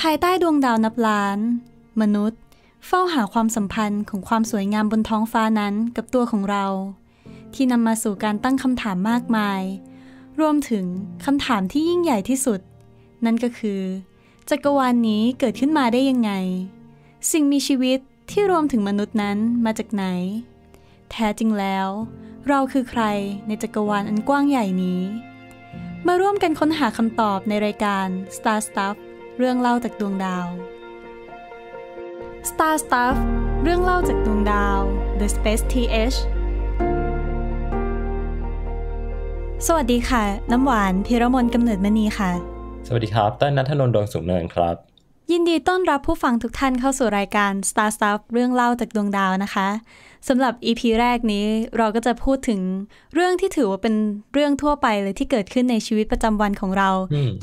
ภายใต้ดวงดาวนับล้าน มนุษย์ เฝ้าหาความสัมพันธ์ของความสวยงามบนท้องฟ้านั้นกับตัวของเรา ที่นำมาสู่การตั้งคำถามมากมาย รวมถึงคำถามที่ยิ่งใหญ่ที่สุด นั่นก็คือ จักรวาลนนี้เกิดขึ้นมาได้ยังไง สิ่งมีชีวิตที่รวมถึงมนุษย์นั้นมาจากไหน แท้จริงแล้ว เราคือใครในจักรวาลอันกว้างใหญ่นี้ มาร่วมกันค้นหาคำตอบในรายการ Star Stuff เรื่องเล่าจากดวงดาว Star Stuff เรื่องเล่าจากดวงดาว The Space TH สวัสดีค่ะ น้ำหวานพิรมนกำเนิดมณีค่ะ สวัสดีครับ ต้นนัทนนท์ดวงสุขเนินครับยินดีต้อนรับผู้ฟังทุกท่านเข้าสู่รายการ Star Stuff เรื่องเล่าจากดวงดาวนะคะสำหรับ EP แรกนี้เราก็จะพูดถึงเรื่องที่ถือว่าเป็นเรื่องทั่วไปเลยที่เกิดขึ้นในชีวิตประจำวันของเรา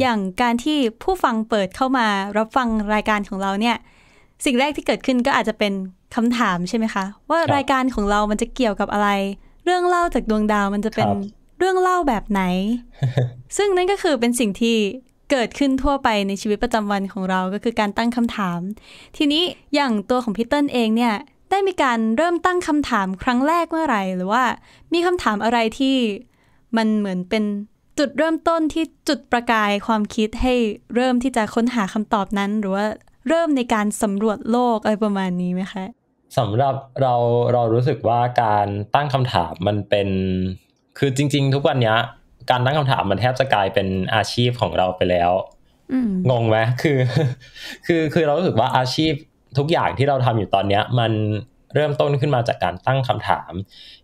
อย่างการที่ผู้ฟังเปิดเข้ามา รับฟังรายการของเราเนี่ยสิ่งแรกที่เกิดขึ้นก็อาจจะเป็นคำถามใช่ไหมคะว่ารายการของเรามันจะเกี่ยวกับอะไร เรื่องเล่าจากดวงดาว มันจะเป็นเรื่องเล่าแบบไหน ซึ่งนั่นก็คือเป็นสิ่งที่เกิดขึ้นทั่วไปในชีวิตประจำวันของเราก็คือการตั้งคำถาม ทีนี้อย่างตัวของพี่เติ้ลเองเนี่ยได้มีการเริ่มตั้งคำถามครั้งแรกเมื่อไหร่หรือว่า มีคำถามอะไรที่มันเหมือนเป็นจุดเริ่มต้นที่จุดประกายความคิดให้เริ่มที่จะค้นหาคำตอบนั้น หรือว่าเริ่มในการสำรวจโลกอะไรประมาณนี้ไหมคะสำหรับ เราเรารู้สึกว่าการตั้งคำถามมันเป็นคือจริง ๆ ทุกวันนี้การตั้งคำถามมันแทบจะกลายเป็นอาชีพของเราไปแล้ว งงไหม คือ คือ คือ เรารู้สึกว่าอาชีพทุกอย่างที่เราทำอยู่ตอนเนี้ย มันเริ่มต้นขึ้นมาจากการตั้งคำถาม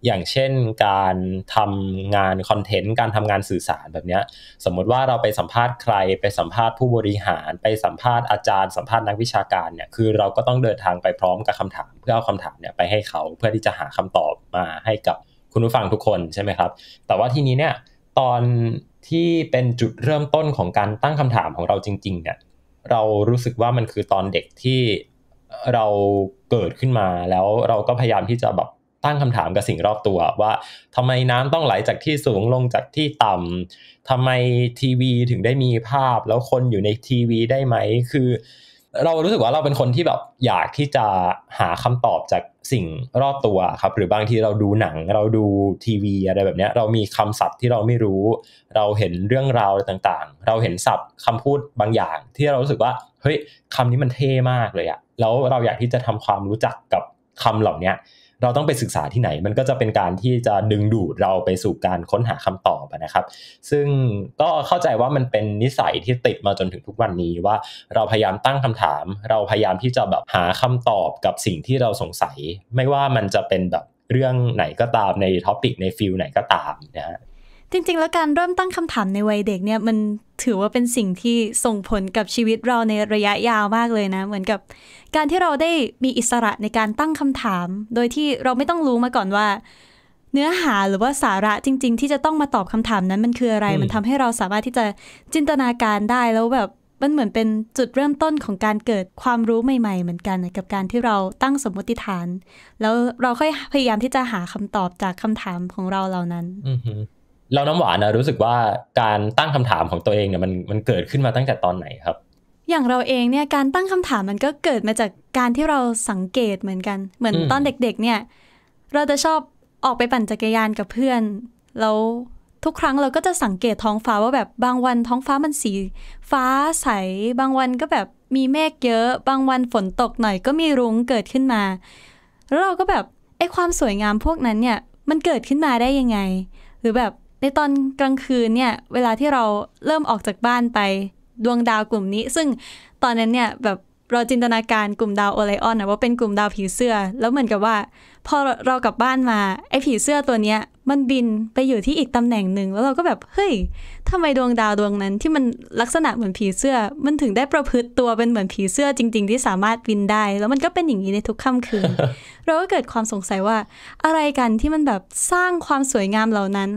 อย่างเช่นการทำงานคอนเทนต์ การทำงานสื่อสารแบบเนี้ย สมมติว่าเราไปสัมภาษณ์ใคร ไปสัมภาษณ์ผู้บริหาร ไปสัมภาษณ์อาจารย์ สัมภาษณ์นักวิชาการเนี่ย คือเราก็ต้องเดินทางไปพร้อมกับคำถาม เพื่อเอาคำถามเนี่ยไปให้เขาเพื่อที่จะหาคำตอบมาให้กับคุณผู้ฟังทุกคนใช่ไหมครับ แต่ว่าทีนี้เนี่ยตอนที่เป็นจุดเริ่มต้นของการตั้งคำถามของเราจริงๆเนี่ยเรารู้สึกว่ามันคือตอนเด็กที่เราเกิดขึ้นมา แล้วเราก็พยายามที่จะแบบตั้งคำถามกับสิ่งรอบตัว ว่าทำไมน้ำต้องไหลจากที่สูงลงจากที่ต่ำทำไมทีวีถึงได้มีภาพ แล้วคนอยู่ในทีวี ได้ไหมคือ เรารู้สึกว่าเราเป็นคนที่แบบอยากที่จะหาคำตอบจากสิ่งรอบตัวครับหรือบางทีเราดูหนังเราดูทีวีอะไรแบบนี้เรามีคำศัพท์ที่เราไม่รู้ เราเห็นเรื่องราวต่าง ๆ เราเห็นศัพท์คำพูดบางอย่างที่เรารู้สึกว่าเฮ้ยคำนี้มันเท่มากเลยอะแล้วเราอยากที่จะทำความรู้จักกับคำเหล่านี้เราต้องไปศึกษาที่ไหน มันก็จะเป็นการที่จะดึงดูดเราไปสู่การค้นหาคำตอบนะครับ ซึ่งก็เข้าใจว่ามันเป็นนิสัยที่ติดมาจนถึงทุกวันนี้ว่าเราพยายามตั้งคำถาม เราพยายามที่จะแบบหาคำตอบกับสิ่งที่เราสงสัย ไม่ว่ามันจะเป็นแบบเรื่องไหนก็ตามในท็อปิกในฟิลไหนก็ตามนะฮะจริงๆแล้วการเริ่มตั้งคำถามในวัยเด็ก เนี่ยมันถือว่าเป็นสิ่งที่ส่งผลกับชีวิตเราในระยะยาวมากเลยนะ เหมือนกับการที่เราได้มีอิสระในการตั้งคำถาม โดยที่เราไม่ต้องรู้มาก่อนว่า เนื้อหาหรือว่าสาระจริง ๆ ที่จะต้องมาตอบคำถามนั้นมันคืออะไรมันทำให้เราสามารถที่จะจินตนาการได้ แล้วแบบมันเหมือนเป็นจุดเริ่มต้นของการเกิดความรู้ใหม่ๆ เหมือนกันกับการที่เราตั้งสมมติฐาน แล้วเราค่อยพยายามที่จะหาคำตอบจากคำถามของเราเหล่านั้น อืเราน้ำหวานนะรู้สึกว่าการตั้งคำถามของตัวเองเนี่ยมันมันเกิดขึ้นมาตั้งแต่ตอนไหนครับ อย่างเราเองเนี่ยการตั้งคำถามมันก็เกิดมาจากการที่เราสังเกตเหมือนกัน เหมือนตอนเด็กๆ เนี่ย เราจะชอบออกไปปั่นจักรยานกับเพื่อน แล้วทุกครั้งเราก็จะสังเกตท้องฟ้าว่าแบบบางวันท้องฟ้ามันสี ฟ้าใส บางวันก็แบบมีเมฆเยอะ บางวันฝนตกหน่อย ก็มีรุ้งเกิดขึ้นมา แล้วเราก็แบบไอ้ความสวยงามพวกนั้นเนี่ยมันเกิดขึ้นมาได้ยังไง หรือแบบในตอนกลางคืนเนี่ยเวลาที่เราเริ่มออกจากบ้านไปดวงดาวกลุ่มนี้ซึ่งตอนนั้นเนี่ยแบบเราจินตนาการกลุ่มดาวโอไลออนนะว่าเป็นกลุ่มดาวผีเสื้อแล้วเหมือนกับว่าพอเรากลับบ้านมาไอ้ผีเสื้อตัวเนี้ย มันบินไปอยู่ที่อีกตำแหน่งหนึ่งแล้วเราก็แบบเฮ้ยทำไมดวงดาวดวงนั้น ที่มันลักษณะเหมือนผีเสื้อมันถึงได้ประพฤติตัวเป็นเหมือนผีเสื้อจริง ๆที่สามารถบินได้ แล้วมันก็เป็นอย่างนี้ในทุกค่ำคืนเราก็เกิดความสงสัยว่า อะไรกันที่มันแบบสร้างความสวยงามเหล่านั้น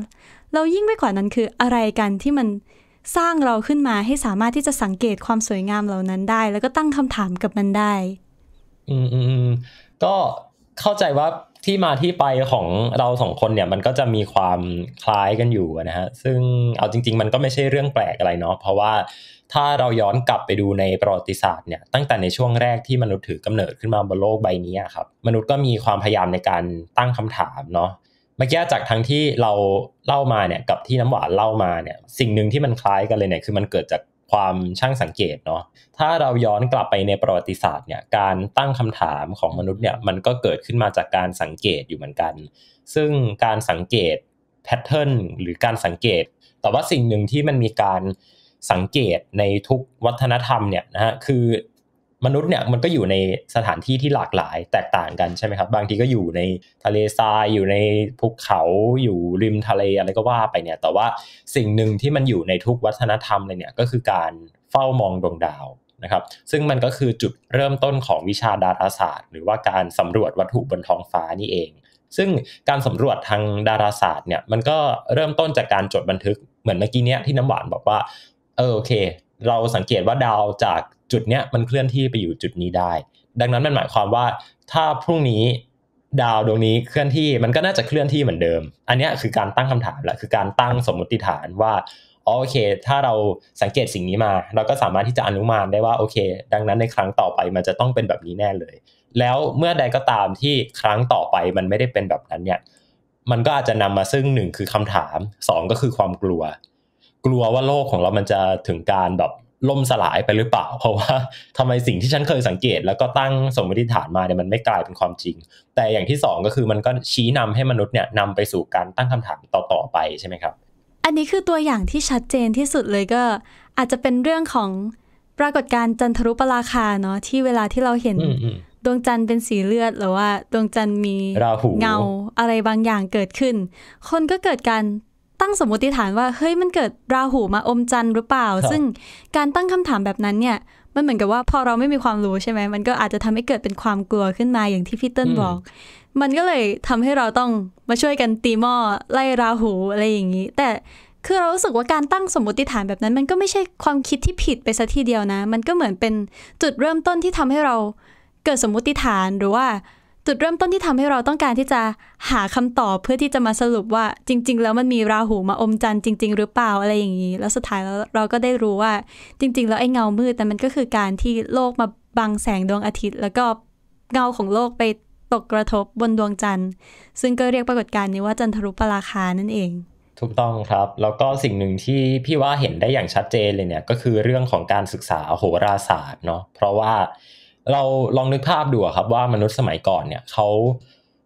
เรายิ่งไปกว่านั้นคืออะไรกันที่มันสร้างเราขึ้นมาให้สามารถที่จะสังเกตความสวยงามเหล่านั้นได้ แล้วก็ตั้งคำถามกับมันได้ อืมอืมก็เข้าใจว่าที่มาที่ไปของเราสองคนเนี่ยมันก็จะมีความคล้ายกันอยู่นะฮะ ซึ่งเอาจริงๆ มันก็ไม่ใช่เรื่องแปลกอะไรเนาะ เพราะว่าถ้าเราย้อนกลับไปดูในประวัติศาสตร์เนี่ยตั้งแต่ในช่วงแรกที่มนุษย์ถือกำเนิดขึ้นมาบนโลกใบนี้ครับมนุษย์ก็มีความพยายามในการตั้งคำถามเนาะมื่อกี้จากทั้งที่เราเล่ามาเนี่ยกับที่น้ำหวานเล่ามาเนี่ยสิ่งหนึ่งที่มันคล้ายกันเลยเนี่ยคือมันเกิดจากความช่างสังเกตเนาะถ้าเราย้อนกลับไปในประวัติศาสตร์เนี่ยการตั้งคำถามของมนุษย์เนี่ยมันก็เกิดขึ้นมาจากการสังเกตอยู่เหมือนกัน ซึ่งการสังเกตแพทเทิร์นหรือการสังเกตแต่ว่าสิ่งหนึ่งที่มันมีการสังเกตในทุกวัฒนธรรมเนี่ยนะฮะคือมนุษย์เนี่ยมันก็อยู่ในสถานที่ที่หลากหลายแตกต่างกันใช่ไหมครับ บางทีก็อยู่ในทะเลทรายอยู่ในภูเขาอยู่ริมทะเลอะไรก็ว่าไปเนี่ยแต่ว่าสิ่งหนึ่งที่มันอยู่ในทุกวัฒนธรรมเลยเนี่ยก็คือการเฝ้ามองดวงดาวนะครับ ซึ่งมันก็คือจุดเริ่มต้นของวิชาดาราศาสตร์ หรือว่าการสำรวจวัตถุบนท้องฟ้านี่เอง ซึ่งการสำรวจทางดาราศาสตร์เนี่ยมันก็เริ่มต้นจากการจดบันทึกเหมือนเมื่อกี้เนี้ยที่น้ำหวานบอกว่าเออโอเค เราสังเกตว่าดาวจากจุดเนี้ยมันเคลื่อนที่ไปอยู่จุดนี้ได้ ดังนั้นมันหมายความว่า ถ้าพรุ่งนี้ดาวดวงนี้เคลื่อนที่ มันก็น่าจะเคลื่อนที่เหมือนเดิม อันนี้คือการตั้งคำถามและคือการตั้งสมมติฐานว่าโอเค ถ้าเราสังเกตสิ่งนี้มา เราก็สามารถที่จะอนุมานได้ว่าโอเค ดังนั้นในครั้งต่อไปมันจะต้องเป็นแบบนี้แน่เลย แล้วเมื่อใดก็ตามที่ครั้งต่อไป มันไม่ได้เป็นแบบนั้นเนี่ยมันก็อาจจะนำมาซึ่งหนึ่งคือคำถาม 2 ก็คือความกลัว กลัวว่าโลกของเรามันจะถึงการแบบล่มสลายไปหรือเปล่า เพราะว่า ทำไมสิ่งที่ฉัน เคยสังเกตแล้วก็ตั้งสมมติฐานมาเนี่ยมันไม่กลายเป็นความจริง แต่อย่างที่2ก็คือมันก็ชี้นำให้มนุษย์เนี่ยนำไปสู่การตั้งคำถามต่อๆไปใช่ไหมครับ อันนี้คือตัวอย่างที่ชัดเจนที่สุดเลยก็อาจจะเป็นเรื่องของปรากฏการณ์จันทรุปราคาเนาะที่เวลาที่เราเห็นดวงจันทร์เป็นสีเลือดหรือว่า ดวงจันทร์มีเงาอะไรบางอย่างเกิดขึ้น คนก็เกิดการตั้งสมมติฐานว่าเฮ้ยมันเกิดราหูมาอมจันทร์หรือเปล่า ซึ่งการตั้งคำถามแบบนั้นเนี่ยมันเหมือนกับว่าพอเราไม่มีความรู้ใช่ไหมมันก็อาจจะทำให้เกิดเป็นความกลัวขึ้นมาอย่างที่พี่เติ้ลบอกมันก็เลยทำให้เราต้องมาช่วยกันตีหม้อไล่ราหูอะไรอย่างนี้ แต่คือเรารู้สึกว่าการตั้งสมมติฐานแบบนั้น มันก็ไม่ใช่ความคิดที่ผิดไปซะทีเดียวนะ มันก็เหมือนเป็นจุดเริ่มต้นที่ทำให้เรา เกิดสมมติฐานหรือว่าจุดเริ่มต้นที่ทำให้เราต้องการที่จะหาคำตอบเพื่อที่จะมาสรุปว่าจริง ๆ แล้วมันมีราหูมาอมจันทร์จริงๆ หรือเปล่าอะไรอย่างนี้แล้วสุดท้ายแล้วเราก็ได้รู้ว่าจริงๆแล้วไอ้เงามืดแต่มันก็คือการที่โลกมาบังแสงดวงอาทิตย์ แล้วก็เงาของโลกไปตกกระทบบนดวงจันทร์ซึ่งก็เรียกปรากฏการณ์นี้ว่าจันทรุปราคานั่นเอง ถูกต้องครับแล้วก็สิ่งหนึ่งที่พี่ว่าเห็นได้อย่างชัดเจนเลยเนี่ย ก็คือเรื่องของการศึกษาโหราศาสตร์เนาะเพราะว่าเราลองนึกภาพดูครับว่ามนุษย์สมัยก่อนเนี่ยเขา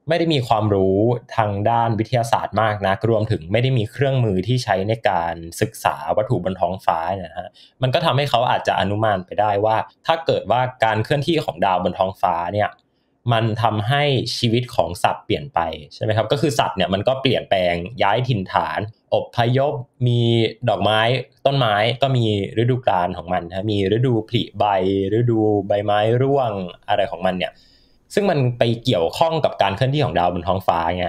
ไม่ได้มีความรู้ทางด้านวิทยาศาสตร์มากนะรวมถึงไม่ได้มีเครื่องมือที่ใช้ในการศึกษาวัตถุบนท้องฟ้านะฮะมันก็ทำให้เขาอาจจะอนุมานไปได้ว่า ถ้าเกิดว่าการเคลื่อนที่ของดาวบนท้องฟ้าเนี่ยมันทำให้ชีวิตของสัตว์เปลี่ยนไปใช่ไหมครับก็คือสัตว์เนี่ยมันก็เปลี่ยนแปลงย้ายถิ่นฐานอบพยพมีดอกไม้ต้นไม้ก็มีฤดูกาลของมันนะมีฤดูผลิใบฤดูใบไม้ร่วงอะไรของมันเนี่ยซึ่งมันไปเกี่ยวข้องกับการเคลื่อนที่ของดาวบนท้องฟ้าไง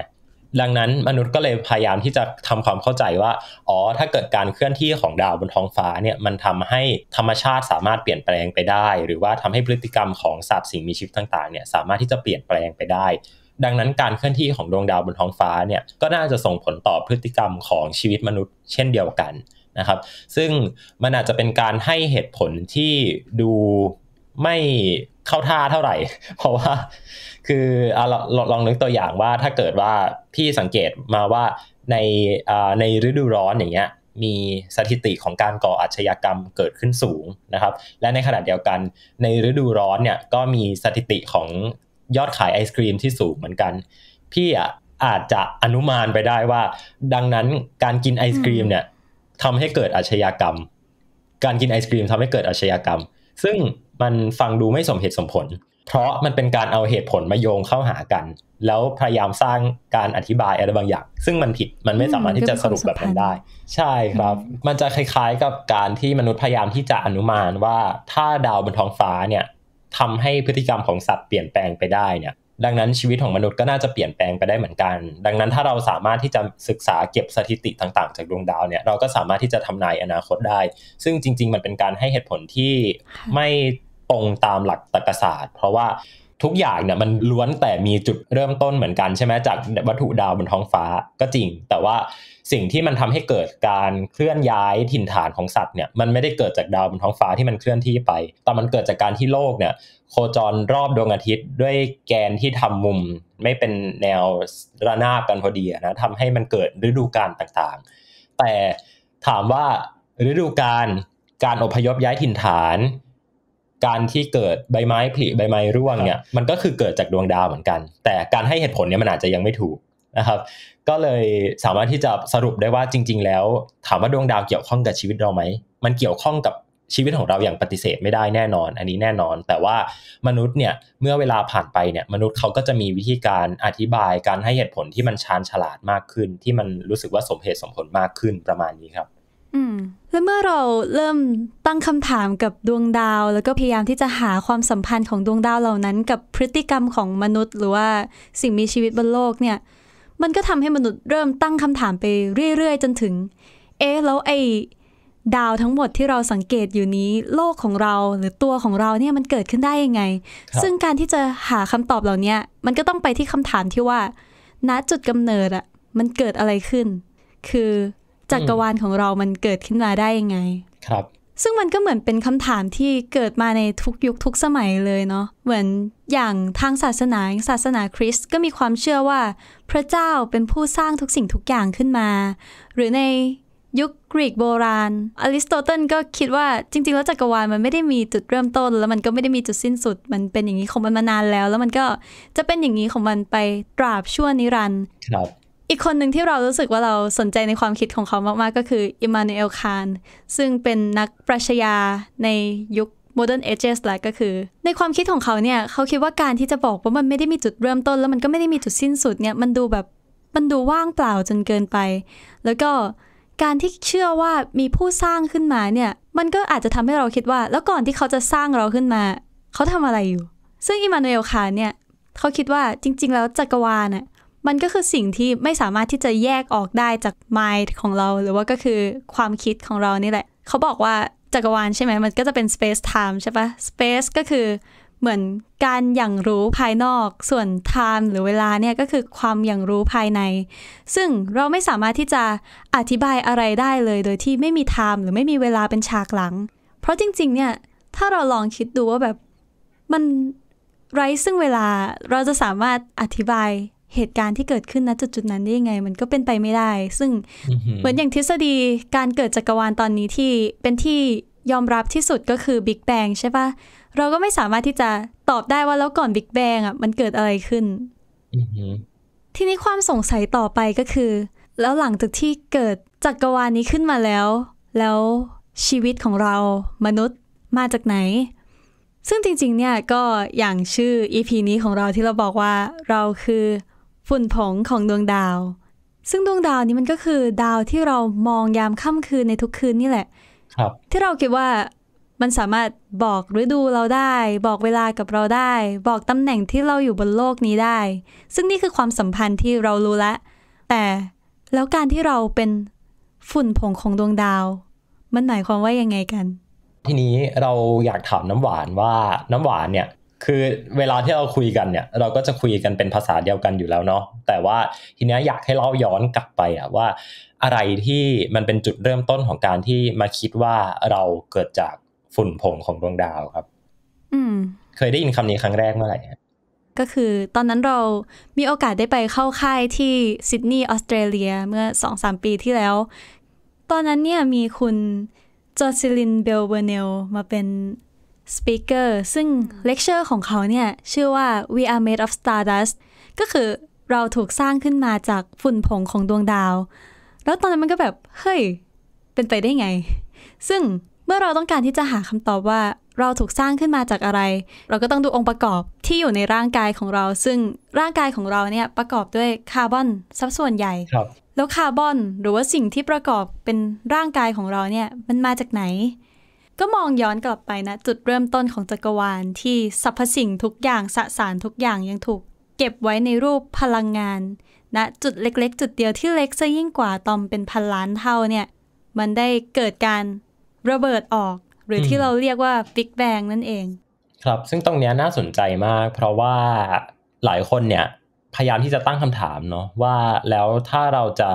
ดังนั้นมนุษย์ก็เลยพยายามที่จะทำความเข้าใจว่าอ๋อถ้าเกิดการเคลื่อนที่ของดาวบนท้องฟ้าเนี่ยมันทำให้ธรรมชาติสามารถเปลี่ยนแปลงไปได้ หรือว่าทำให้พฤติกรรมของสัตว์สิ่งมีชีวิตต่างๆเนี่ยสามารถที่จะเปลี่ยนแปลงไปได้ดังนั้นการเคลื่อนที่ของดวงดาวบนท้องฟ้าเนี่ย ก็น่าจะส่งผลต่อพฤติกรรมของชีวิตมนุษย์เช่นเดียวกันนะครับ ซึ่งมันอาจจะเป็นการให้เหตุผลที่ดูไม่เข้าท่าเท่าไหร่เพราะว่า คืออลองลองนึกตัวอย่างว่าถ้าเกิดว่า พี่สังเกตมาว่าในในฤดูร้อนอย่างเงี้ยมีสถิติของการก่ออาชญากรรมเกิดขึ้นสูงนะครับ และในขณะเดียวกันในฤดูร้อนเนี่ยก็มีสถิติของยอดขายไอศครีมที่สูงเหมือนกัน พี่อ่ะอาจจะอนุมานไปได้ว่า ดังนั้นการกินไอศครีมเนี่ยทำให้เกิดอาชญากรรม การกินไอศครีมทำให้เกิดอาชญากรรม ซึ่งมันฟังดูไม่สมเหตุสมผล เพราะมันเป็นการเอาเหตุผลมาโยงเข้าหากัน แล้วพยายามสร้างการอธิบายอะไรบางอย่าง ซึ่งมันผิดมันไม่สามารถที่จะสรุปแบบนั้นได้ ใช่ครับมันจะคล้ายๆกับการที่มนุษย์พยายามที่จะอนุมานว่าถ้าดาวบนท้องฟ้าเนี่ยทำให้พฤติกรรมของสัตว์เปลี่ยนแปลงไปได้เนี่ย ดังนั้นชีวิตของมนุษย์ก็น่าจะเปลี่ยนแปลงไปได้เหมือนกัน ดังนั้นถ้าเราสามารถที่จะศึกษาเก็บสถิติต่างๆ จากดวงดาวเนี่ย เราก็สามารถที่จะทำนายอนาคตได้ ซึ่งจริง ๆ มันเป็นการให้เหตุผลที่ไม่ตรงตามหลักตรรกศาสตร์ เพราะว่าทุกอย่างเนี่ยมันล้วนแต่มีจุดเริ่มต้นเหมือนกันใช่ไหมจากวัตถุดาวบนท้องฟ้าก็จริง แต่ว่าสิ่งที่มันทำให้เกิดการเคลื่อนย้ายถิ่นฐานของสัตว์เนี่ยมันไม่ได้เกิดจากดาวบนท้องฟ้าที่มันเคลื่อนที่ไปแต่มันเกิดจากการที่โลกเนี่ยโคจรรอบดวงอาทิตย์ ด้วยแกนที่ทำมุมไม่เป็นแนวระนาบกันพอดีนะทำให้มันเกิดฤดูกาลต่างๆ แต่ถามว่าฤดูกาลการอพยพย้ายถิ่นฐาน การที่เกิดใบไม้ผลิใบไม้ร่วงเนี่ยมันก็คือเกิดจากดวงดาวเหมือนกัน แต่การให้เหตุผลเนี่ยมันอาจจะยังไม่ถูกนะครับก็เลยสามารถที่จะสรุปได้ว่าจริง ๆ แล้วถามว่าดวงดาวเกี่ยวข้องกับชีวิตเราไหม มันเกี่ยวข้องกับชีวิตของเราอย่างปฏิเสธไม่ได้แน่นอน อันนี้แน่นอน แต่ว่ามนุษย์เนี่ยเมื่อเวลาผ่านไปเนี่ยมนุษย์เขาก็จะมีวิธีการอธิบายการให้เหตุผลที่มันชาญฉลาดมากขึ้น ที่มันรู้สึกว่าสมเหตุสมผลมากขึ้นประมาณนี้ครับ อืม และเมื่อเราเริ่มตั้งคำถามกับดวงดาว แล้วก็พยายามที่จะหาความสัมพันธ์ของดวงดาวเหล่านั้น กับพฤติกรรมของมนุษย์ หรือว่าสิ่งมีชีวิตบนโลกเนี่ยมันก็ทำให้มนุษย์เริ่มตั้งคำถามไปเรื่อย ๆ จนถึง เอ๊แล้วไอ้ดาวทั้งหมดที่เราสังเกตอยู่นี้ โลกของเราหรือตัวของเราเนี่ยมันเกิดขึ้นได้ยังไง ซึ่งการที่จะหาคำตอบเหล่านี้มันก็ต้องไปที่คำถามที่ว่า ณ จุดกำเนิดอะมันเกิดอะไรขึ้น คือ จักรวาลของเรามันเกิดขึ้นมาได้ยังไงครับซึ่งมันก็เหมือนเป็นคำถามที่เกิดมาในทุกยุคทุกสมัยเลยเนาะ เหมือนอย่างทางศาสนาศาสนาคริสต์ก็มีความเชื่อว่า พระเจ้าเป็นผู้สร้างทุกสิ่งทุกอย่างขึ้นมา หรือในยุคกรีกโบราณอริสโตเติลก็คิดว่าจริงๆแล้วจักรวาลมันไม่ได้มีจุดเริ่มต้น แล้วมันก็ไม่ได้มีจุดสิ้นสุด มันเป็นอย่างนี้ของมันมานานแล้ว แล้วมันก็จะเป็นอย่างนี้ของมันไปตราบชั่วนิรันดร์ครับอีกคนหนึ่งที่เรารู้สึกว่าเราสนใจในความคิดของเขามากๆ ก็คืออิมานูเอลคานซึ่งเป็นนักปรัชญาในยุคโมเดิร์นเอเจสแหละก็คือในความคิดของเขาเนี่ยเขาคิดว่าการที่จะบอกว่ามันไม่ได้มีจุดเริ่มต้น แล้วมันก็ไม่ได้มีจุดสิ้นสุดเนี่ยมันดูแบบมันดูว่างเปล่าจนเกินไป แล้วก็การที่เชื่อว่ามีผู้สร้างขึ้นมาเนี่ยมันก็อาจจะทำให้เราคิดว่า แล้วก่อนที่เขาจะสร้างเราขึ้นมา เขาทำอะไรอยู่ ซึ่งอิมานูเอลคานเนี่ยเขาคิดว่าจริงๆ แล้วจักรวาลน่ะมันก็คือสิ่งที่ไม่สามารถที่จะแยกออกได้จาก mind ของเราหรือว่าก็คือความคิดของเรานี่แหละ เขาบอกว่าจักรวาลใช่ไหม มันก็จะเป็น space time ใช่ปะ space ก็คือเหมือนการอย่างรู้ภายนอก ส่วน time หรือเวลาเนี่ยก็คือความอย่างรู้ภายใน ซึ่งเราไม่สามารถที่จะอธิบายอะไรได้เลยโดยที่ไม่มี time หรือไม่มีเวลาเป็นฉากหลัง เพราะจริงๆ เนี่ย ถ้าเราลองคิดดูว่าแบบมันไร้ซึ่งเวลาเราจะสามารถอธิบายเหตุการณ์ที่เกิดขึ้นณจุดจุดนั้นได้ยังไงมันก็เป็นไปไม่ได้ ซึ่งเหมือนอย่างทฤษฎีการเกิดจักรวาลตอนนี้ที่เป็นที่ยอมรับที่สุดก็คือบิ๊กแบงใช่ปะเราก็ไม่สามารถที่จะตอบได้ว่าแล้วก่อนบิ๊กแบงอ่ะมันเกิดอะไรขึ้นทีนี้ความสงสัยต่อไปก็คือ แล้วหลังจากที่เกิดจักรวาลนี้ขึ้นมาแล้ว แล้วชีวิตของเรามนุษย์มาจากไหน ซึ่งจริงๆ เนี่ยก็อย่างชื่อ EP นี้ของเราที่เราบอกว่าเราคือฝุ่นผงของดวงดาว ซึ่งดวงดาวนี้มันก็คือดาวที่เรามองยามค่ำคืนในทุกคืนนี่แหละ ครับ ที่เราคิดว่ามันสามารถบอกฤดูเราได้ บอกเวลากับเราได้ บอกตำแหน่งที่เราอยู่บนโลกนี้ได้ ซึ่งนี่คือความสัมพันธ์ที่เรารู้แล้วแต่แล้วการที่เราเป็นฝุ่นผงของดวงดาว มันหมายความว่ายังไงกัน ทีนี้เราอยากถามน้ำหวานว่าน้ำหวานเนี่ยคือเวลาที่เราคุยกันเนี่ย เราก็จะคุยกันเป็นภาษาเดียวกันอยู่แล้วเนาะแต่ว่าทีนี้อยากให้เราย้อนกลับไปอะว่าอะไรที่มันเป็นจุดเริ่มต้นของการที่มาคิดว่าเราเกิดจากฝุ่นผงของดวงดาวครับ อืมเคยได้ยินคำนี้ครั้งแรกเมื่อไหร่ ก็คือตอนนั้นเรามีโอกาสได้ไปเข้าค่ายที่ซิดนีย์ออสเตรเลียเมื่อสองสามปีที่แล้ว ตอนนั้นเนี่ยมีคุณจอร์ซิลินเบลเวเนลมาเป็นสปิเกอร์ซึ่งเลคเชอร์ของเขาเนี่ยชื่อว่า We are made of stardust ก็คือเราถูกสร้างขึ้นมาจากฝุ่นผงของดวงดาว แล้วตอนนั้นมันก็แบบเฮ้ยเป็นไปได้ไง ซึ่งเมื่อเราต้องการที่จะหาคำตอบว่าเราถูกสร้างขึ้นมาจากอะไร เราก็ต้องดูองค์ประกอบที่อยู่ในร่างกายของเราซึ่งร่างกายของเราเนี่ยประกอบด้วยคาร์บอนสับส่วนใหญ่แล้วคาร์บอน หรือว่าสิ่งที่ประกอบเป็นร่างกายของเราเนี่ยมันมาจากไหนก็มองย้อนกลับไปนะ จุดเริ่มต้นของจักรวาลที่สรรพสิ่งทุกอย่างสสารทุกอย่างยังถูก เก็บไว้ในรูปพลังงานนะจุดเล็กๆ จุดเดียวที่เล็กซะยิ่งกว่าตอมเป็นพันล้านเท่าเนี่ยมันได้เกิดการระเบิดออกหรือที่เราเรียกว่าบิ๊กแบงนั่นเอง ครับซึ่งตรงนี้น่าสนใจมากเพราะว่าหลายคนเนี่ยพยายามที่จะตั้งคำถามเนาะว่าแล้วถ้าเราจะ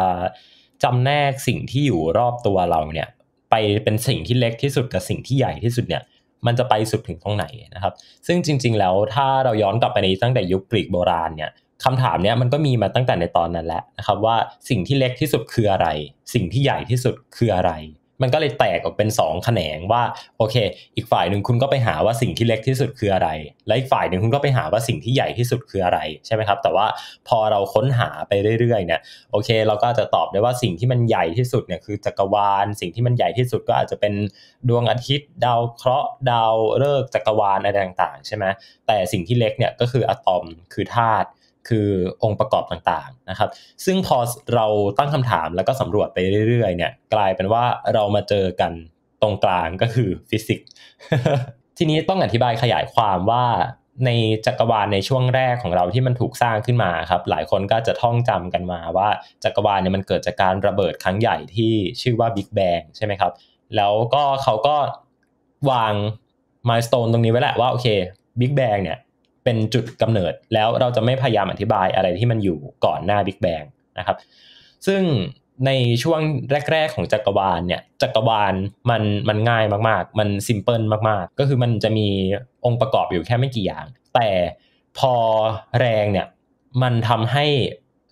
จำแนกสิ่งที่อยู่รอบตัวเราเนี่ยไปเป็นสิ่งที่เล็กที่สุดกับสิ่งที่ใหญ่ที่สุดเนี่ยมันจะไปสุดถึงตรงไหนนะครับซึ่งจริง ๆแล้วถ้าเราย้อนกลับไปในตั้งแต่ยุคกรีกโบราณเนี่ยคำถามเนี้ยมันก็มีมาตั้งแต่ในตอนนั้นแหละนะครับว่าสิ่งที่เล็กที่สุดคืออะไร สิ่งที่ใหญ่ที่สุดคืออะไรมันก็เลยแตกออกเป็น2แขนงว่าโอเค อีกฝ่ายหนึ่งคุณก็ไปหาว่าสิ่งที่เล็กที่สุดคืออะไรและอีกฝ่ายหนึ่งคุณก็ไปหาว่าสิ่งที่ใหญ่ที่สุดคืออะไรใช่ไหมครับแต่ว่าพอเราค้นหาไปเรื่อยๆเนี่ยโอเคเราก็จะตอบได้ว่าสิ่งที่มันใหญ่ที่สุดเนี่ยคือจักรวาล สิ่งที่มันใหญ่ที่สุดก็อาจจะเป็นดวงอาทิตย์ดาวเคราะห์ดาวฤกษ์จักรวาลอะไรต่างๆใช่ไหมแต่สิ่งที่เล็กเนี่ยก็คืออะตอมคือธาตุคือองค์ประกอบต่างๆนะครับซึ่งพอเราตั้งคำถามแล้วก็สำรวจไปเรื่อยๆเนี่ยกลายเป็นว่าเรามาเจอกันตรงกลางก็คือฟิสิกส์ทีนี้ต้องอธิบายขยายความว่าในจักรวาลในช่วงแรกของเราที่มันถูกสร้างขึ้นมาครับหลายคนก็จะท่องจำกันมาว่าจักรวาลเนี่ยมันเกิดจากการระเบิดครั้งใหญ่ที่ชื่อว่าบิ๊กแบงใช่ไหมครับ แล้วก็เขาก็วางมายสเตนตรงนี้ไว้แหละว่าโอเคบิ๊กแบงเนี่ยเป็นจุดกำเนิดแล้วเราจะไม่พยายามอธิบายอะไรที่มันอยู่ก่อนหน้าบิ๊กแบงนะครับซึ่งในช่วงแรกๆ ของจักรวาลเนี่ยจักรวาลมันมันง่ายมาก ๆ มันซิมเพิลมาก ๆ ก็คือมันจะมีองค์ประกอบอยู่แค่ไม่กี่อย่าง แต่พอแรงเนี่ยมันทำให้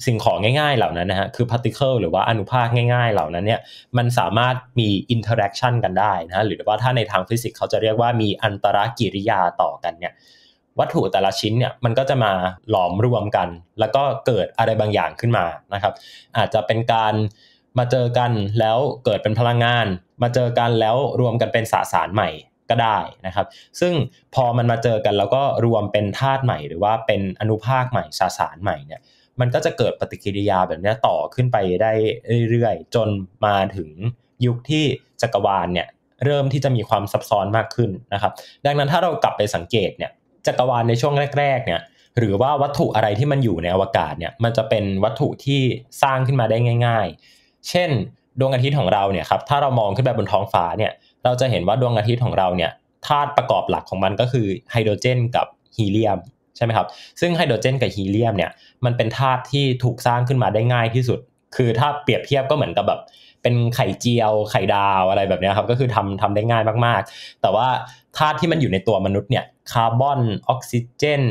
สิ่งของง่าย ๆเหล่านั้นนะฮะคือพาร์ติเคิลหรือว่าอนุภาคง่ายๆเหล่านั้นเนี่ยมันสามารถมีอินเทอร์แอคชันกันได้นะหรือว่าถ้าในทางฟิสิกส์เขาจะเรียกว่ามีอันตรกิริยาต่อกันเนี่ยวัตถุแต่ละชิ้นเนี่ยมันก็จะมาหลอมรวมกันแล้วก็เกิดอะไรบางอย่างขึ้นมานะครับ อาจจะเป็นการมาเจอกันแล้วเกิดเป็นพลังงาน มาเจอกันแล้วรวมกันเป็นสสารใหม่ก็ได้นะครับ ซึ่งพอมันมาเจอกันแล้วก็รวมเป็นธาตุใหม่ หรือว่าเป็นอนุภาคใหม่สสารใหม่เนี่ยมันก็จะเกิดปฏิกิริยาแบบนี้ต่อขึ้นไปได้เรื่อยๆจนมาถึงยุคที่จักรวาลเนี่ยเริ่มที่จะมีความซับซ้อนมากขึ้นนะครับ ดังนั้นถ้าเรากลับไปสังเกตเนี่ยจักรวาลในช่วงแรกๆ เนี่ย หรือว่าวัตถุอะไรที่มันอยู่ในอวกาศเนี่ย มันจะเป็นวัตถุที่สร้างขึ้นมาได้ง่าย ๆ เช่น ดวงอาทิตย์ของเราเนี่ยครับ ถ้าเรามองขึ้นไปบนท้องฟ้าเนี่ย เราจะเห็นว่าดวงอาทิตย์ของเราเนี่ยธาตุประกอบหลักของมันก็คือไฮโดรเจนกับฮีเลียมใช่ไหมครับ ซึ่งไฮโดรเจนกับฮีเลียมเนี่ยมันเป็นธาตุที่ถูกสร้างขึ้นมาได้ง่ายที่สุด คือถ้าเปรียบเทียบก็เหมือนกับแบบเป็นไข่เจียวไข่ดาวอะไรแบบนี้ครับก็คือทำทำได้ง่ายมากๆ แต่ว่าธาตุที่มันอยู่ในตัวมนุษย์เนี่ยคาร์บอนออกซิเจน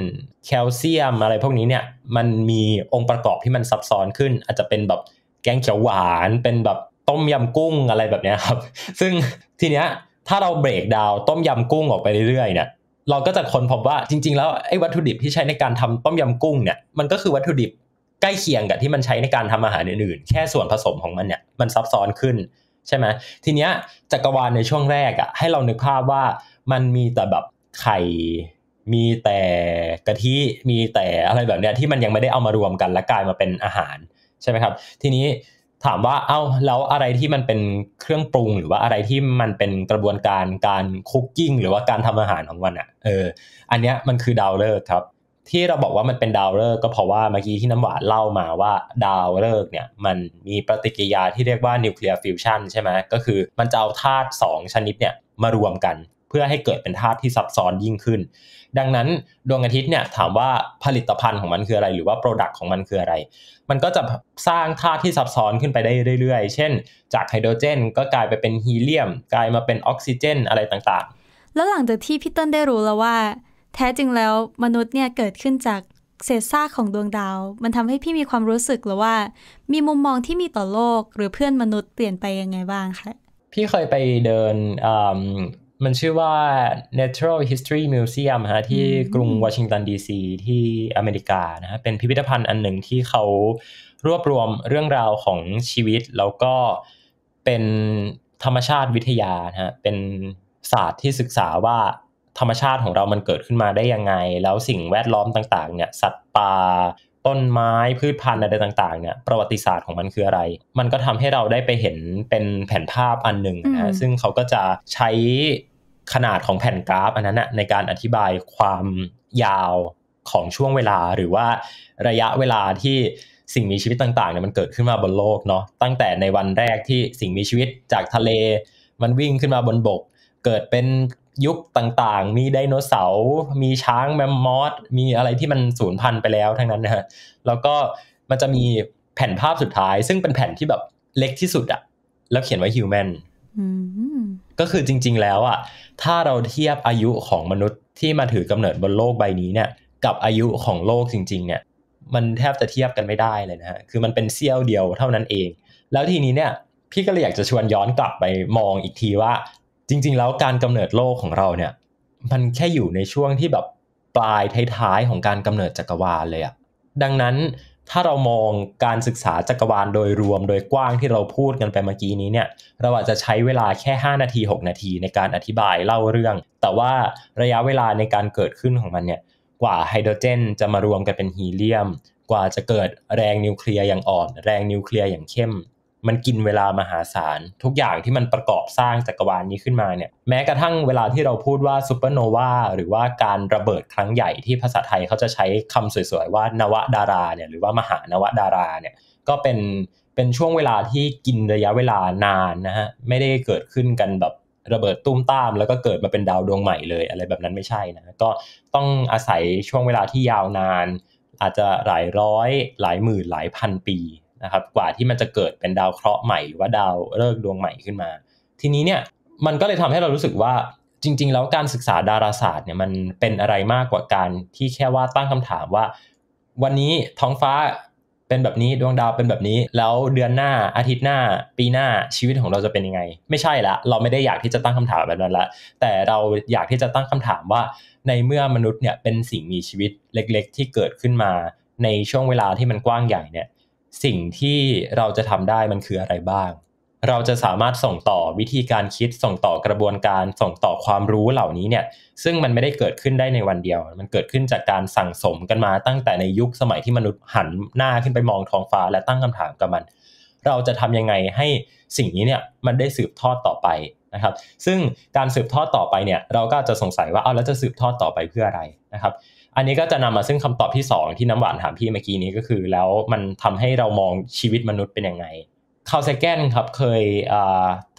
แคลเซียมอะไรพวกนี้เนี่ยมันมีองค์ประกอบที่มันซับซ้อนขึ้น อาจจะเป็นแบบแกงเขียวหวานเป็นแบบต้มยำกุ้งอะไรแบบนี้ครับซึ่งทีเนี้ยถ้าเราเบรกดาวต้มยำกุ้งออกไปเรื่อยๆเนี่ยเราก็จะค้นพบว่าจริงๆ แล้วไอ้วัตถุดิบที่ใช้ในการทำต้มยำกุ้งเนี่ยมันก็คือวัตถุดิบใกล้เคียงกับที่มันใช้ในการทำอาหารอื่นๆ แค่ส่วนผสมของมันเนี่ยมันซับซ้อนขึ้นใช่ไหมทีเนี้ยจักรวาลในช่วงแรกอะ่ะ ให้เรานึกภาพว่ามันมีแต่แบบไข่มีแต่กะทิมีแต่อะไรแบบเนี้ยที่มันยังไม่ได้เอามารวมกันและกลายมาเป็นอาหารใช่ไหมครับ ทีนี้ถามว่าเอา้าแล้วอะไรที่มันเป็นเครื่องปรุง หรือว่าอะไรที่มันเป็นกระบวนการการคุกกิ้งหรือว่าการทำอาหารของมันอะ่ะเออ อันเนี้ยมันคือดาวเลิกครับที่เราบอกว่ามันเป็นดาวฤกษ์ก็เพราะว่าเมื่อกี้ที่น้ำหวานเล่ามาว่า ดาวฤกษ์เนี่ยมันมีปฏิกิริยาที่เรียกว่านิวเคลียร์ฟิวชันใช่ไหมก็คือมันจะเอาธาตุงชนิดเนี่ยมารวมกัน เพื่อให้เกิดเป็นธาตุที่ซับซ้อนยิ่งขึ้น ดังนั้นดวงอาทิตย์เนี่ยถามว่าผลิตภัณฑ์ของมันคืออะไร หรือว่าโปรดักต์ของมันคืออะไร มันก็จะสร้างธาตุที่ซับซ้อนขึ้นไปได้เรื่อย ๆ เช่น จากไฮโดรเจนก็กลายไปเป็นฮีเลียมกลายมาเป็นออกซิเจนอะไรต่างๆ แล้วหลังจากที่พี่เติ้ลได้รู้แล้วว่าแท้จริงแล้วมนุษย์เนี่ยเกิดขึ้นจากเศษซากของดวงดาว มันทำให้พี่มีความรู้สึกหรือว่า มีมุมมองที่มีต่อโลกหรือเพื่อนมนุษย์เปลี่ยนไปยังไงบ้างคะพี่เคยไปเดินมันชื่อว่า Natural History Museum ฮะที่กรุงวอชิงตันดีซีที่อเมริกานะฮะเป็นพิพิธภัณฑ์อันหนึ่งที่เขารวบรวมเรื่องราวของชีวิต แล้วก็เป็นธรรมชาติวิทยานะฮะเป็นศาสตร์ที่ศึกษาว่าธรรมชาติของเรามันเกิดขึ้นมาได้ยังไง แล้วสิ่งแวดล้อมต่าง ๆ เนี่ย สัตว์ป่า ต้นไม้ พืชพันธุ์อะไรต่าง ๆ เนี่ย ประวัติศาสตร์ของมันคืออะไร มันก็ทำให้เราได้ไปเห็นเป็นแผนภาพอันหนึ่งนะซึ่งเขาก็จะใช้ขนาดของแผ่นกราฟอันนั้นนะในการอธิบายความยาวของช่วงเวลาหรือว่าระยะเวลาที่สิ่งมีชีวิตต่างๆเนี่ยมันเกิดขึ้นมาบนโลกเนาะ ตั้งแต่ในวันแรกที่สิ่งมีชีวิตจากทะเล มันวิ่งขึ้นมาบนบก เกิดเป็นยุคต่างๆ มีไดโนเสาร์ มีช้างแมมมอสมีอะไรที่มันสูญพันธุ์ไปแล้วทั้งนั้นนะฮะแล้วก็มันจะมีแผ่นภาพสุดท้าย ซึ่งเป็นแผ่นที่แบบเล็กที่สุดอะแล้วเขียนไว้ฮิวแมนก็คือจริงๆ แล้วอะถ้าเราเทียบอายุของมนุษย์ที่มาถือกำเนิดบนโลกใบนี้เนี่ย กับอายุของโลกจริง ๆ เนี่ย มันแทบจะเทียบกันไม่ได้เลยนะฮะคือมันเป็นเสี้ยวเดียวเท่านั้นเอง แล้วทีนี้เนี่ยพี่ก็เลยอยากจะชวนย้อนกลับไปมองอีกทีว่าจริงๆ แล้วการกำเนิดโลกของเราเนี่ยมันแค่อยู่ในช่วงที่แบบปลายท้ายๆ ของการกำเนิดจักรวาลเลยอะดังนั้นถ้าเรามองการศึกษาจักรวาลโดยรวมโดยกว้างที่เราพูดกันไปเมื่อกี้นี้เนี่ยเราอาจจะใช้เวลาแค่ 5 นาที 6 นาทีในการอธิบายเล่าเรื่อง แต่ว่าระยะเวลาในการเกิดขึ้นของมันเนี่ยกว่าไฮโดรเจนจะมารวมกันเป็นฮีเลียม กว่าจะเกิดแรงนิวเคลียร์อย่างอ่อน แรงนิวเคลียร์อย่างเข้มมันกินเวลามหาศาลทุกอย่างที่มันประกอบสร้างจักรวาลนี้ขึ้นมาเนี่ยแม้กระทั่งเวลาที่เราพูดว่าซูเปอร์โนวาหรือว่าการระเบิดครั้งใหญ่ที่ภาษาไทยเขาจะใช้คำสวยๆว่านวดาราเนี่ยหรือว่ามหานวดาราเนี่ยก็เป็นเป็นช่วงเวลาที่กินระยะเวลานานนะฮะไม่ได้เกิดขึ้นกันแบบระเบิดตุ้มตาม แล้วก็เกิดมาเป็นดาวดวงใหม่เลยอะไรแบบนั้นไม่ใช่นะก็ต้องอาศัยช่วงเวลาที่ยาวนาน อาจจะหลายร้อยหลายหมื่นหลายพันปีนะครับกว่าที่มันจะเกิดเป็นดาวเคราะห์ใหม่หรือว่าดาวฤกษ์ดวงใหม่ขึ้นมา ทีนี้เนี่ยมันก็เลยทำให้เรารู้สึกว่าจริงๆ แล้วการศึกษาดาราศาสตร์เนี่ยมันเป็นอะไรมากกว่าการที่แค่ว่าตั้งคำถามว่า วันนี้ท้องฟ้าเป็นแบบนี้ดวงดาวเป็นแบบนี้แล้วเดือนหน้าอาทิตย์หน้าปีหน้าชีวิตของเราจะเป็นยังไง ไม่ใช่ละเราไม่ได้อยากที่จะตั้งคำถามแบบนั้นละแต่เราอยากที่จะตั้งคำถามว่า ในเมื่อมนุษย์เนี่ยเป็นสิ่งมีชีวิตเล็กๆ ที่เกิดขึ้นมา ในช่วงเวลาที่มันกว้างใหญ่เนี่ยสิ่งที่เราจะทำได้มันคืออะไรบ้าง เราจะสามารถส่งต่อวิธีการคิดส่งต่อกระบวนการส่งต่อความรู้เหล่านี้เนี่ยซึ่งมันไม่ได้เกิดขึ้นได้ในวันเดียว มันเกิดขึ้นจากการสั่งสมกันมาตั้งแต่ในยุคสมัยที่มนุษย์หันหน้าขึ้นไปมองท้องฟ้าและตั้งคำถามกับมัน เราจะทำยังไงให้สิ่งนี้เนี่ยมันได้สืบทอดต่อไปนะครับ ซึ่งการสืบทอดต่อไปเนี่ย เราก็จะสงสัยว่าเอาแล้วจะสืบทอดต่อไปเพื่ออะไรนะครับอันนี้ก็จะนำมาซึ่งคำตอบที่ 2 ที่น้ำหวานถามพี่เมื่อกี้นี้ก็คือแล้วมันทำให้เรามองชีวิตมนุษย์เป็นยังไงคารเซแกนครับเคย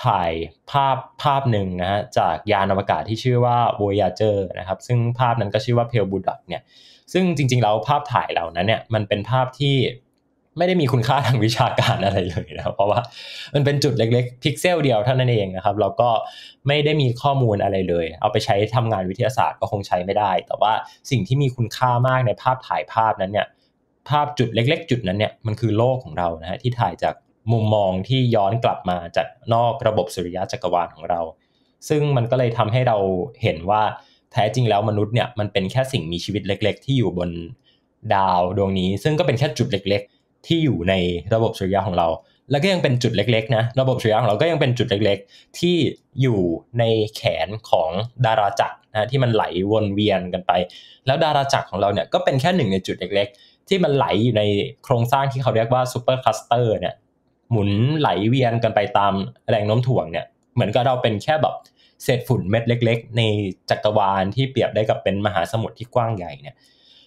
ถ่ายภาพภาพหนึ่งนะฮะจากยานอวกาศที่ชื่อว่า Voyager นะครับซึ่งภาพนั้นก็ชื่อว่า Pale Blue d เนี่ยซึ่งจริงๆแล้วภาพถ่ายเหล่านั้นเนี่ยมันเป็นภาพที่ไม่ได้มีคุณค่าทางวิชาการอะไรเลยนะ เพราะว่ามันเป็นจุดเล็กๆ พิกเซลเดียวเท่านั้นเองนะครับแล้วก็ไม่ได้มีข้อมูลอะไรเลย เอาไปใช้ทำงานวิทยาศาสตร์ก็คงใช้ไม่ได้ แต่ว่าสิ่งที่มีคุณค่ามากในภาพถ่ายภาพนั้นเนี่ย ภาพจุดเล็ก ๆ จุดนั้นเนี่ย มันคือโลกของเรานะฮะที่ถ่ายจากมุมมองที่ย้อนกลับมาจากนอกระบบสุริยะจักรวาลของเรา ซึ่งมันก็เลยทำให้เราเห็นว่าแท้จริงแล้วมนุษย์เนี่ย มันเป็นแค่สิ่งมีชีวิตเล็ก ๆ ที่อยู่บนดาวดวงนี้ ซึ่งก็เป็นแค่จุดเล็ก ๆที่อยู่ในระบบสุริยะของเรา แล้วก็ยังเป็นจุดเล็กๆนะ ระบบสุริยะของเราก็ยังเป็นจุดเล็กๆ ที่อยู่ในแขนของดาราจักรนะ ที่มันไหลวนเวียนกันไป แล้วดาราจักรของเราเนี่ยก็เป็นแค่หนึ่งในจุดเล็กๆ ที่มันไหลอยู่ในโครงสร้างที่เขาเรียกว่าซูเปอร์คลัสเตอร์เนี่ย หมุนไหลเวียนกันไปตามแรงโน้มถ่วงเนี่ย เหมือนกับเราเป็นแค่แบบเศษฝุ่นเม็ดเล็ก ๆ ในจักรวาลที่เปรียบได้กับเป็นมหาสมุทรที่กว้างใหญ่เนี่ย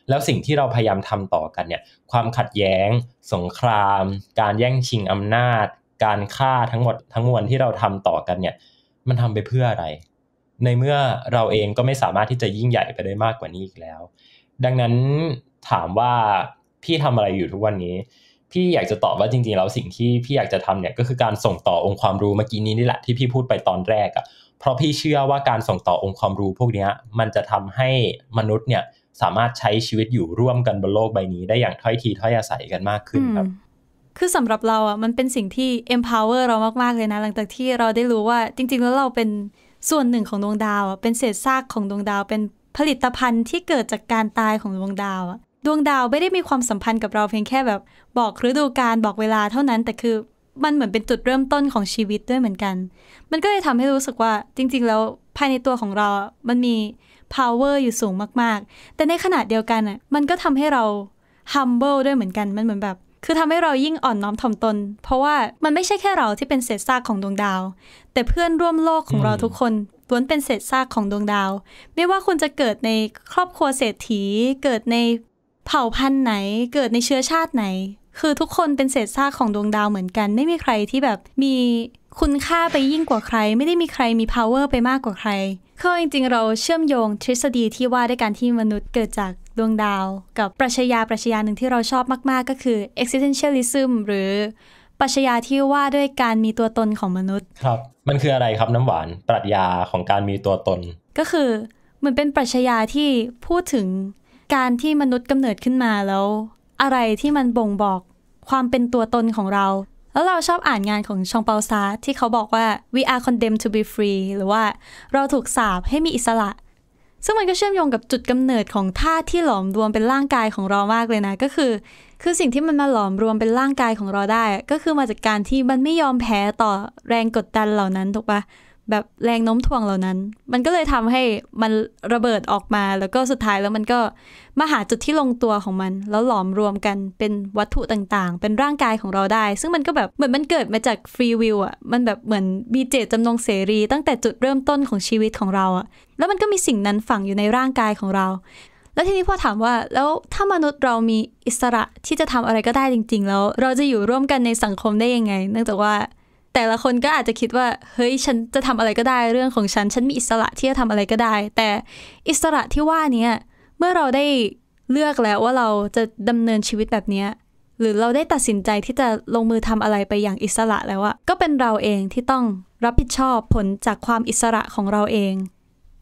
แล้วสิ่งที่เราพยายามทำต่อกันเนี่ย ความขัดแย้ง สงคราม การแย่งชิงอำนาจ การฆ่าทั้งหมดทั้งมวลที่เราทำต่อกันเนี่ย มันทำไปเพื่ออะไร ในเมื่อเราเองก็ไม่สามารถที่จะยิ่งใหญ่ไปได้มากกว่านี้อีกแล้ว ดังนั้นถามว่าพี่ทำอะไรอยู่ทุกวันนี้ พี่อยากจะตอบว่าจริงๆแล้วสิ่งที่พี่อยากจะทำเนี่ยก็คือการส่งต่อองค์ความรู้เมื่อกี้นี้นี่แหละ ที่พี่พูดไปตอนแรกอะ่ะ เพราะพี่เชื่อว่าการส่งต่อองค์ความรู้ พวกนี้มันจะทำให้มนุษย์เนี่ยสามารถใช้ชีวิตอยู่ร่วมกันบนโลกใบนี้ได้อย่างถ้อยทีถ้อยอาศัยกันมากขึ้นครับ คือสำหรับเราอ่ะมันเป็นสิ่งที่ empower เรามากๆ เลยนะหลังจากที่เราได้รู้ว่าจริงๆ แล้วเราเป็นส่วนหนึ่งของดวงดาวอ่ะเป็นเศษซากของดวงดาว เป็นผลิตภัณฑ์ที่เกิดจากการตายของดวงดาวอ่ะดวงดาวไม่ได้มีความสัมพันธ์กับเราเพียงแค่แบบบอกฤดูกาลบอกเวลาเท่านั้น แต่คือมันเหมือนเป็นจุดเริ่มต้นของชีวิตด้วยเหมือนกัน มันก็เลยทำให้รู้สึกว่าจริง ๆ แล้วภายในตัวของเรา มันมี power อยู่สูงมากๆ แต่ในขณะเดียวกันอ่ะ มันก็ทำให้เรา humble ด้วยเหมือนกัน มันเหมือนแบบ คือทำให้เรายิ่งอ่อนน้อมถ่อมตน เพราะว่ามันไม่ใช่แค่เราที่เป็นเศษซากของดวงดาว แต่เพื่อนร่วมโลกของเราทุกคนล้วนเป็นเศษซากของดวงดาว ไม่ว่าคุณจะเกิดในครอบครัวเศรษฐี เกิดในเผ่าพันธุ์ไหน เกิดในเชื้อชาติไหน คือทุกคนเป็นเศษซากของดวงดาวเหมือนกัน ไม่มีใครที่แบบมีคุณค่าไปยิ่งกว่าใครไม่ได้มีใครมี power ไปมากกว่าใครคือจริง ๆ เราเชื่อมโยงทฤษฎีที่ว่าด้วยการที่มนุษย์เกิดจากดวงดาว กับปรัชญาปรัชญาหนึ่งที่เราชอบมากๆก็คือ existentialism หรือ ปรัชญาที่ว่าด้วยการมีตัวตนของมนุษย์ ครับ มันคืออะไรครับ น้ำหวานปรัชญาของการมีตัวตน ก็คือเหมือนเป็นปรัชญาที่พูดถึง การที่มนุษย์กำเนิดขึ้นมาแล้ว อะไรที่มันบ่งบอกความเป็นตัวตนของเราแล้วเราชอบอ่านงานของชองเปาซาที่เขาบอกว่า we are condemned to be free หรือว่าเราถูกสาบให้มีอิสระซึ่งมันก็เชื่อมโยงกับจุดกำเนิดของท่าที่หลอมรวมเป็นร่างกายของเรามากเลยนะ ก็คือ คือสิ่งที่มันมาหลอมรวมเป็นร่างกายของเราได้ ก็คือมาจากการที่มันไม่ยอมแพ้ต่อแรงกดดันเหล่านั้นถูกปะแบบแรงโน้มถ่วงเหล่านั้น มันก็เลยทำให้มันระเบิดออกมา แล้วก็สุดท้ายแล้วมันก็มาหาจุดที่ลงตัวของมัน แล้วหลอมรวมกันเป็นวัตถุต่างๆ เป็นร่างกายของเราได้ ซึ่งมันก็แบบเหมือนมันเกิดมาจากฟรีวิวอ่ะ มันแบบเหมือนมีเจตจำนงเสรี ตั้งแต่จุดเริ่มต้นของชีวิตของเราอ่ะ แล้วมันก็มีสิ่งนั้นฝังอยู่ในร่างกายของเรา แล้วทีนี้พอถามว่าแล้วถ้ามนุษย์เรามีอิสระที่จะทำอะไรก็ได้จริงๆ แล้วเราจะอยู่ร่วมกันในสังคมได้ยังไงเนื่องจากว่าแต่ละคนก็อาจจะคิดว่าเฮ้ยฉันจะทำอะไรก็ได้ เรื่องของฉันฉันมีอิสระที่จะทำอะไรก็ได้ แต่อิสระที่ว่านี้เมื่อเราได้เลือกแล้วว่าเราจะดำเนินชีวิตแบบนี้หรือเราได้ตัดสินใจที่จะลงมือทำอะไรไปอย่างอิสระแล้วอะก็เป็นเราเองที่ต้องรับผิดชอบผลจากความอิสระของเราเอง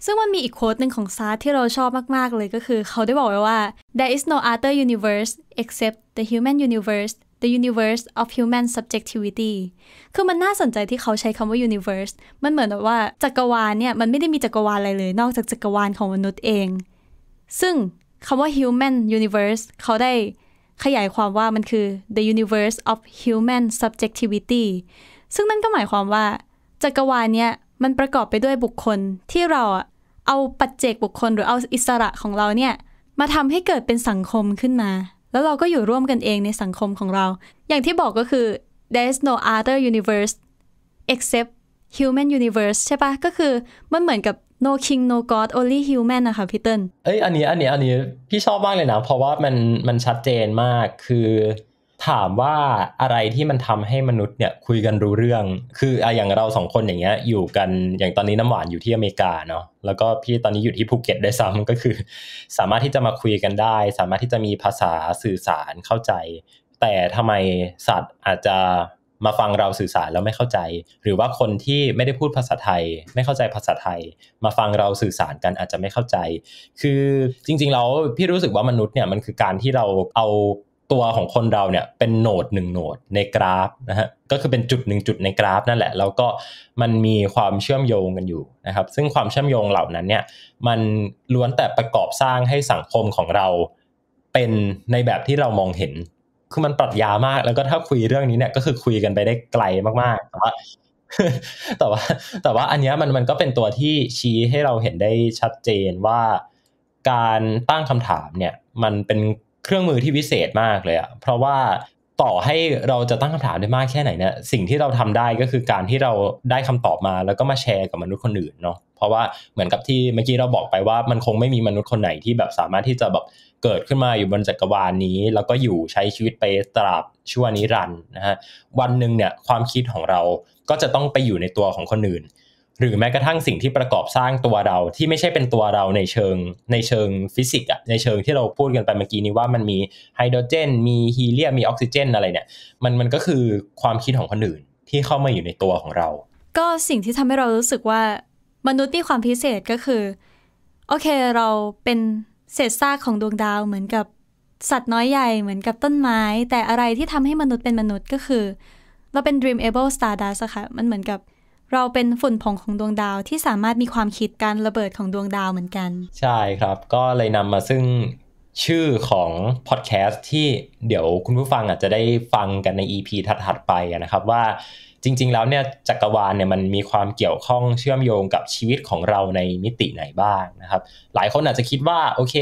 ซึ่งมันมีอีกโค้ดหนึ่งของซาร์ที่เราชอบมากๆเลยก็คือ เขาได้บอกไว้ว่า there is no other universe except the human universe The Universe of Human Subjectivity คือมันน่าสนใจที่เขาใช้คำว่า universe มันเหมือนว่าจักรวาลเนี่ยมันไม่ได้มีจักรวาลอะไรเลยนอกจากจักรวาลของมนุษย์เอง ซึ่งคำว่า human universe เขาได้ขยายความว่ามันคือ the universe of human subjectivity ซึ่งนั่นก็หมายความว่าจักรวาลเนี่ยมันประกอบไปด้วยบุคคลที่เราเอาปัจเจกบุคคลหรือเอาอิสระของเราเนี่ยมาทำให้เกิดเป็นสังคมขึ้นมาแล้วเราก็อยู่ร่วมกันเองในสังคมของเรา อย่างที่บอกก็คือ there's no other universe except human universe ใช่ปะก็คือมันเหมือนกับ no king no god only human นะคะพี่เติ้ลเอ้ย อันนี้ อันนี้ อันนี้ พี่ชอบมากเลยนะ เพราะว่ามันมันชัดเจนมากคือถามว่าอะไรที่มันทำให้มนุษย์เนี่ยคุยกันรู้เรื่อง คืออย่างเราสองคนอย่างเงี้ยอยู่กันอย่างตอนนี้น้ำหวานอยู่ที่อเมริกาเนาะ แล้วก็พี่ตอนนี้อยู่ที่ภูเก็ตได้ซ้ำก็คือ สามารถที่จะมาคุยกันได้ สามารถที่จะมีภาษาสื่อสารเข้าใจ แต่ทำไมสัตว์อาจจะมาฟังเราสื่อสารแล้วไม่เข้าใจ หรือว่าคนที่ไม่ได้พูดภาษาไทย ไม่เข้าใจภาษาไทย มาฟังเราสื่อสารกันอาจจะไม่เข้าใจ คือจริงๆแล้วพี่รู้สึกว่ามนุษย์เนี่ยมันคือการที่เราเอาตัวของคนเราเนี่ยเป็นโนดหนึ่งโนดในกราฟนะฮะก็คือเป็นจุดหนึ่งจุดในกราฟ นั่นแหละ แล้วก็มันมีความเชื่อมโยงกันอยู่นะครับ ซึ่งความเชื่อมโยงเหล่านั้นเนี่ย มันล้วนแต่ประกอบสร้างให้สังคมของเราเป็นในแบบที่เรามองเห็น คือมันปรัชญามากแล้วก็ถ้าคุยเรื่องนี้เนี่ยก็คือคุยกันไปได้ไกลมากๆแต่ว่าแต่ว่า แต่ว่าอันนี้มันมันก็เป็นตัวที่ชี้ให้เราเห็นได้ชัดเจนว่าการตั้งคำถามเนี่ยมันเป็นเครื่องมือที่วิเศษมากเลยอะเพราะว่าต่อให้เราจะตั้งคำถามได้มากแค่ไหนเนี่ย สิ่งที่เราทำได้ก็คือการที่เราได้คำตอบมา แล้วก็มาแชร์กับมนุษย์คนอื่นเนาะ เพราะว่าเหมือนกับที่เมื่อกี้เราบอกไปว่ามันคงไม่มีมนุษย์คนไหนที่แบบสามารถที่จะแบบเกิดขึ้นมาอยู่บนจักรวาลนี้ แล้วก็อยู่ใช้ชีวิตไปตราบชั่วนิรันดร์นะฮะ วันหนึ่งเนี่ยความคิดของเรา ก็จะต้องไปอยู่ในตัวของคนอื่นหรือแม้กระทั่งสิ่งที่ประกอบสร้างตัวเราที่ไม่ใช่เป็นตัวเราในเชิงในเชิงฟิสิกส์อะในเชิงที่เราพูดกันไปเมื่อกี้นี้ว่ามันมีไฮโดรเจนมีฮีเลียมมีออกซิเจนอะไรเนี่ย มันมันก็คือความคิดของคนอื่นที่เข้ามาอยู่ในตัวของเรา ก็สิ่งที่ทำให้เรารู้สึกว่ามนุษย์มีความพิเศษก็คือโอเคเราเป็นเศษซากของดวงดาวเหมือนกับสัตว์น้อยใหญ่เหมือนกับต้นไม้ แต่อะไรที่ทำให้มนุษย์เป็นมนุษย์ก็คือ เราเป็น dreamable stardust ค่ะมันเหมือนกับเราเป็นฝุ่นผงของดวงดาวที่สามารถมีความคิดการระเบิดของดวงดาวเหมือนกัน ใช่ครับก็เลยนำมาซึ่งชื่อของพอดแคสต์ที่เดี๋ยวคุณผู้ฟังอาจจะได้ฟังกันใน EP ถัดๆไปนะครับ ว่าจริง ๆ แล้วเนี่ยจักรวาลเนี่ยมันมีความเกี่ยวข้องเชื่อมโยงกับชีวิตของเราในมิติไหนบ้างนะครับ หลายคนอาจจะคิดว่าโอเค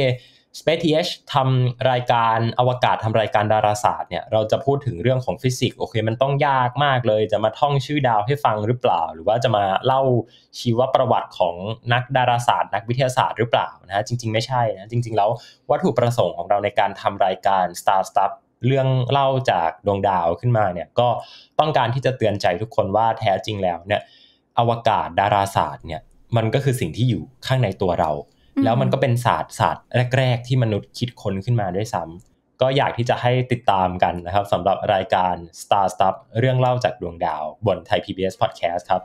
Space TH ทำรายการอวกาศทำรายการดาราศาสตร์เนี่ยเราจะพูดถึงเรื่องของฟิสิกส์โอเคมันต้องยากมากเลย จะมาท่องชื่อดาวให้ฟังหรือเปล่า หรือว่าจะมาเล่าชีวประวัติของนักดาราศาสตร์นักวิทยาศาสตร์หรือเปล่านะฮะจริง ๆไม่ใช่นะจริงๆแล้ววัตถุประสงค์ของเราในการทำรายการ Star Stuff เรื่องเล่าจากดวงดาวขึ้นมาเนี่ยก็ต้องการที่จะเตือนใจทุกคนว่าแท้จริงแล้วเนี่ยอวกาศดาราศาสตร์เนี่ยมันก็คือสิ่งที่อยู่ข้างในตัวเราแล้วมันก็เป็นศาสตร์ศาสตร์แรกๆที่มนุษย์คิดค้นขึ้นมาด้วยซ้ำก็อยากที่จะให้ติดตามกันนะครับสำหรับรายการ Star Stuff เรื่องเล่าจากดวงดาวบนไทย PBS Podcast ครับ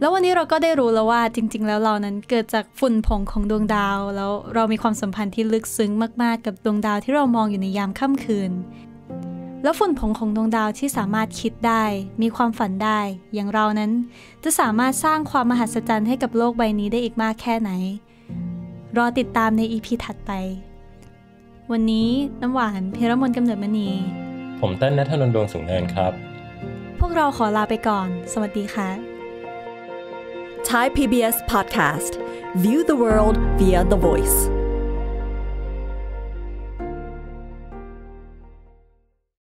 แล้ววันนี้เราก็ได้รู้แล้วว่าจริง ๆ แล้วเรานั้นเกิดจากฝุ่นผงของดวงดาว แล้วเรามีความสัมพันธ์ที่ลึกซึ้งมากๆ กับดวงดาวที่เรามองอยู่ในยามค่ำคืน แล้วฝุ่นผงของดวงดาวที่สามารถคิดได้ มีความฝันได้ อย่างเรานั้น จะสามารถสร้างความมหัศจรรย์ให้กับโลกใบนี้ได้อีกมากแค่ไหนรอติดตามในอีพีถัดไป วันนี้น้ำหวานเพรมนกำเนิดมณี ผมเต้นนัทนนดวงสูงเนินครับ พวกเราขอลาไปก่อน สวัสดีค่ะ Thai PBS Podcast View the world via the voice